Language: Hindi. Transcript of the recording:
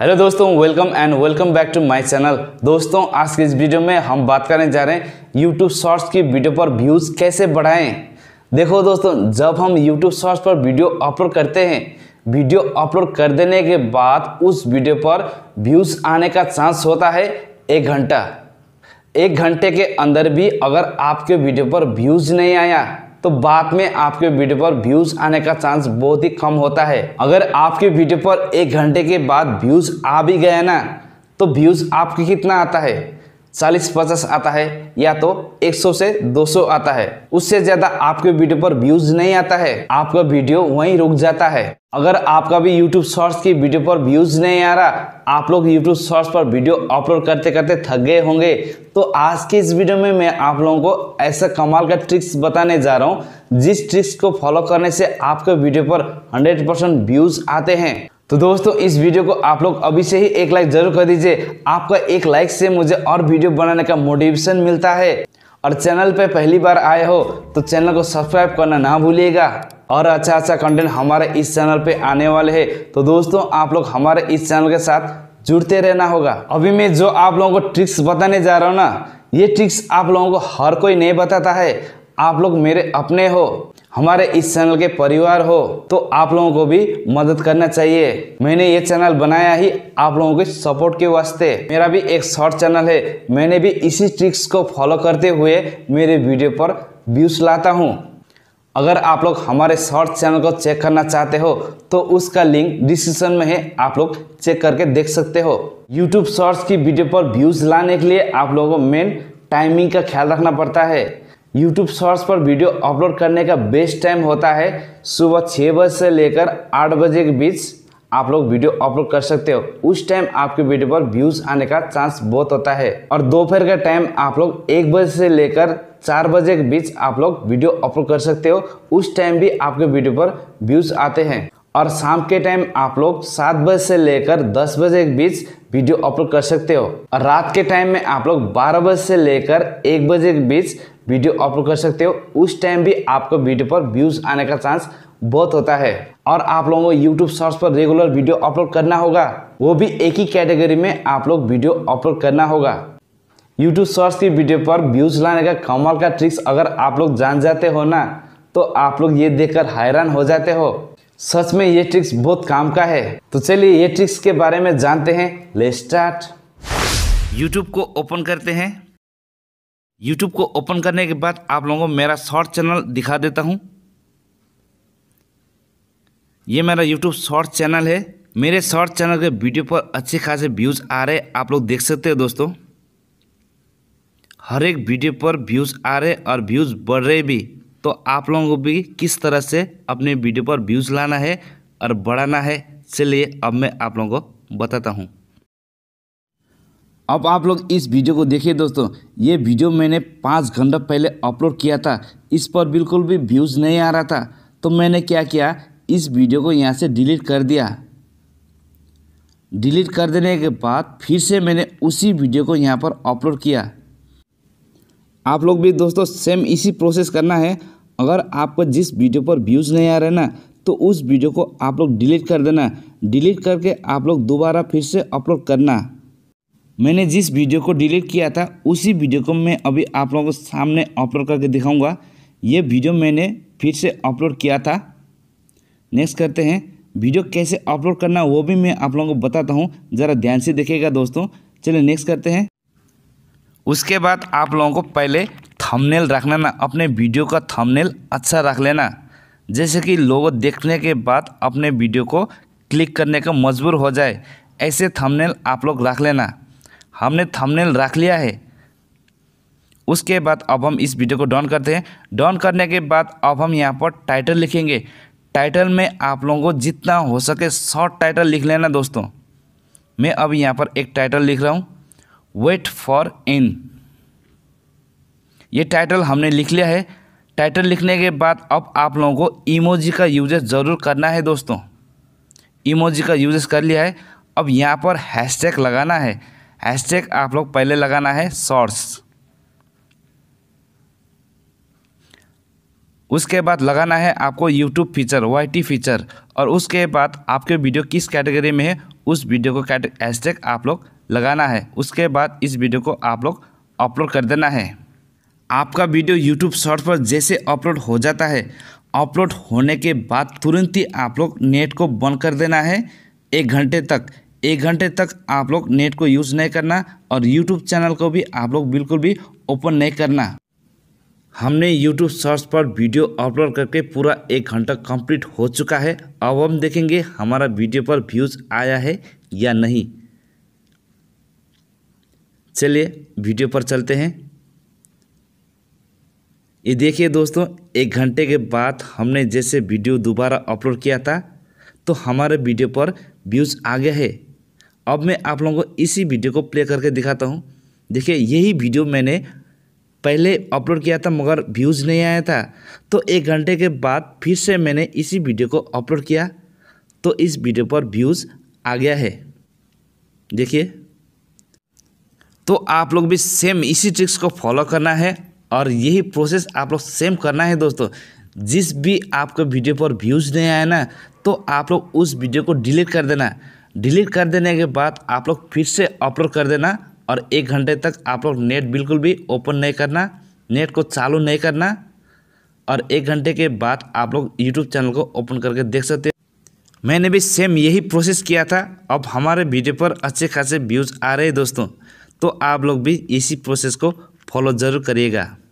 हेलो दोस्तों welcome and welcome back to my channel दोस्तों आज के इस वीडियो में हम बात करने जा रहे हैं यूट्यूब शॉर्ट्स की वीडियो पर व्यूज़ कैसे बढ़ाएं देखो दोस्तों जब हम यूट्यूब शॉर्ट्स पर वीडियो अपलोड करते हैं वीडियो अपलोड कर देने के बाद उस वीडियो पर व्यूज़ आने का चांस होता है एक घंटा एक घंटे के अंदर भी अगर आपके वीडियो पर व्यूज़ नहीं आया तो बाद में आपके वीडियो पर व्यूज आने का चांस बहुत ही कम होता है अगर आपके वीडियो पर एक घंटे के बाद व्यूज आ भी गया ना तो व्यूज आपके कितना आता है चालीस पचास आता है या तो 100 से 200 आता है उससे ज्यादा आपके वीडियो पर व्यूज नहीं आता है आपका वीडियो वहीं रुक जाता है अगर आपका भी YouTube शॉर्ट्स की वीडियो पर व्यूज नहीं आ रहा आप लोग YouTube शॉर्ट्स पर वीडियो अपलोड करते करते थक गए होंगे तो आज के इस वीडियो में मैं आप लोगों को ऐसा कमाल का ट्रिक्स बताने जा रहा हूँ जिस ट्रिक्स को फॉलो करने से आपके वीडियो पर 100% व्यूज आते हैं तो दोस्तों इस वीडियो को आप लोग अभी से ही एक लाइक जरूर कर दीजिए आपका एक लाइक से मुझे और वीडियो बनाने का मोटिवेशन मिलता है और चैनल पे पहली बार आए हो तो चैनल को सब्सक्राइब करना ना भूलिएगा और अच्छा अच्छा कंटेंट हमारे इस चैनल पे आने वाले हैं तो दोस्तों आप लोग हमारे इस चैनल के साथ जुड़ते रहना होगा अभी मैं जो आप लोगों को ट्रिक्स बताने जा रहा हूँ ना ये ट्रिक्स आप लोगों को हर कोई नहीं बताता है आप लोग मेरे अपने हो हमारे इस चैनल के परिवार हो तो आप लोगों को भी मदद करना चाहिए मैंने ये चैनल बनाया ही आप लोगों के सपोर्ट के वास्ते मेरा भी एक शॉर्ट चैनल है मैंने भी इसी ट्रिक्स को फॉलो करते हुए मेरे वीडियो पर व्यूज लाता हूँ अगर आप लोग हमारे शॉर्ट चैनल को चेक करना चाहते हो तो उसका लिंक डिस्क्रिप्शन में है आप लोग चेक करके देख सकते हो यूट्यूब शॉर्ट्स की वीडियो पर व्यूज लाने के लिए आप लोगों को मेन टाइमिंग का ख्याल रखना पड़ता है यूट्यूब शॉर्ट्स पर वीडियो अपलोड करने का बेस्ट टाइम होता है सुबह छः बजे से लेकर आठ बजे के बीच आप लोग वीडियो अपलोड कर सकते हो उस टाइम आपके वीडियो पर व्यूज आने का चांस बहुत होता है और दोपहर का टाइम आप लोग एक बजे से लेकर चार बजे के बीच आप लोग वीडियो अपलोड कर सकते हो उस टाइम भी आपके वीडियो पर व्यूज आते हैं और शाम के टाइम आप लोग सात बजे से लेकर दस बजे के बीच वीडियो अपलोड कर सकते हो और रात के टाइम में आप लोग बारह बजे से लेकर एक बजे के बीच वीडियो अपलोड कर सकते हो उस टाइम भी आपको वीडियो पर व्यूज़ आने का चांस बहुत होता है और आप लोगों को यूट्यूब सर्च पर रेगुलर वीडियो अपलोड करना होगा वो भी एक ही कैटेगरी में आप लोग वीडियो अपलोड करना होगा यूट्यूब सर्च की वीडियो पर व्यूज़ लाने का कमाल का ट्रिक्स अगर आप लोग जान जाते हो ना तो आप लोग ये देखकर हैरान हो जाते हो सच में ये ट्रिक्स बहुत काम का है तो चलिए ये ट्रिक्स के बारे में जानते हैं ले स्टार्ट यूट्यूब को ओपन करते हैं यूट्यूब को ओपन करने के बाद आप लोगों को मेरा शॉर्ट चैनल दिखा देता हूँ ये मेरा यूट्यूब शॉर्ट चैनल है मेरे शॉर्ट चैनल के वीडियो पर अच्छे खासे व्यूज़ आ रहे आप लोग देख सकते हैं दोस्तों हर एक वीडियो पर व्यूज़ आ रहे और व्यूज़ बढ़ रहे भी तो आप लोगों को भी किस तरह से अपने वीडियो पर व्यूज़ लाना है और बढ़ाना है चलिए अब मैं आप लोगों को बताता हूँ अब आप लोग इस वीडियो को देखिए दोस्तों ये वीडियो मैंने पाँच घंटा पहले अपलोड किया था इस पर बिल्कुल भी व्यूज़ नहीं आ रहा था तो मैंने क्या किया इस वीडियो को यहाँ से डिलीट कर दिया डिलीट कर देने के बाद फिर से मैंने उसी वीडियो को यहाँ पर अपलोड किया आप लोग भी दोस्तों सेम इसी प्रोसेस करना है अगर आपको जिस वीडियो पर व्यूज़ नहीं आ रहे ना तो उस वीडियो को आप लोग डिलीट कर देना डिलीट करके आप लोग दोबारा फिर से अपलोड करना मैंने जिस वीडियो को डिलीट किया था उसी वीडियो को मैं अभी आप लोगों के सामने अपलोड करके दिखाऊंगा ये वीडियो मैंने फिर से अपलोड किया था नेक्स्ट करते हैं वीडियो कैसे अपलोड करना वो भी मैं आप लोगों को बताता हूँ ज़रा ध्यान से देखेगा दोस्तों चलिए नेक्स्ट करते हैं उसके बाद आप लोगों को पहले थमनेल रखना ना अपने वीडियो का थमनेल अच्छा रख लेना जैसे कि लोग देखने के बाद अपने वीडियो को क्लिक करने का मजबूर हो जाए ऐसे थमनेल आप लोग रख लेना हमने थंबनेल रख लिया है उसके बाद अब हम इस वीडियो को डॉन करते हैं डॉन करने के बाद अब हम यहाँ पर टाइटल लिखेंगे टाइटल में आप लोगों को जितना हो सके शॉर्ट टाइटल लिख लेना दोस्तों मैं अब यहाँ पर एक टाइटल लिख रहा हूँ वेट फॉर इन ये टाइटल हमने लिख लिया है टाइटल लिखने के बाद अब आप लोगों को इमोजी का यूजेस ज़रूर करना है दोस्तों इमोजी का यूजेस कर लिया है अब यहाँ पर हैशटैग लगाना है हैशटैग आप लोग पहले लगाना है शॉर्ट्स उसके बाद लगाना है आपको यूट्यूब फीचर वाई फीचर और उसके बाद आपके वीडियो किस कैटेगरी में है उस वीडियो को हैशटैग आप लोग लगाना है उसके बाद इस वीडियो को आप लोग अपलोड कर देना है आपका वीडियो यूट्यूब शॉर्ट पर जैसे अपलोड हो जाता है अपलोड होने के बाद तुरंत ही आप लोग नेट को बंद कर देना है एक घंटे तक एक घंटे तक आप लोग नेट को यूज़ नहीं करना और यूट्यूब चैनल को भी आप लोग बिल्कुल भी ओपन नहीं करना हमने यूट्यूब सर्च पर वीडियो अपलोड करके पूरा एक घंटा कंप्लीट हो चुका है अब हम देखेंगे हमारा वीडियो पर व्यूज़ आया है या नहीं चलिए वीडियो पर चलते हैं ये देखिए दोस्तों एक घंटे के बाद हमने जैसे वीडियो दोबारा अपलोड किया था तो हमारे वीडियो पर व्यूज़ आ गया है अब मैं आप लोगों को इसी वीडियो को प्ले करके दिखाता हूँ देखिए यही वीडियो मैंने पहले अपलोड किया था मगर व्यूज़ नहीं आया था तो एक घंटे के बाद फिर से मैंने इसी वीडियो को अपलोड किया तो इस वीडियो पर व्यूज़ आ गया है देखिए तो आप लोग भी सेम इसी ट्रिक्स को फॉलो करना है और यही प्रोसेस आप लोग सेम करना है दोस्तों जिस भी आपके वीडियो पर व्यूज़ नहीं आया ना तो आप लोग उस वीडियो को डिलीट कर देना डिलीट कर देने के बाद आप लोग फिर से अपलोड कर देना और एक घंटे तक आप लोग नेट बिल्कुल भी ओपन नहीं करना नेट को चालू नहीं करना और एक घंटे के बाद आप लोग यूट्यूब चैनल को ओपन करके देख सकते मैंने भी सेम यही प्रोसेस किया था अब हमारे वीडियो पर अच्छे खासे व्यूज़ आ रहे हैं दोस्तों तो आप लोग भी इसी प्रोसेस को फॉलो ज़रूर करिएगा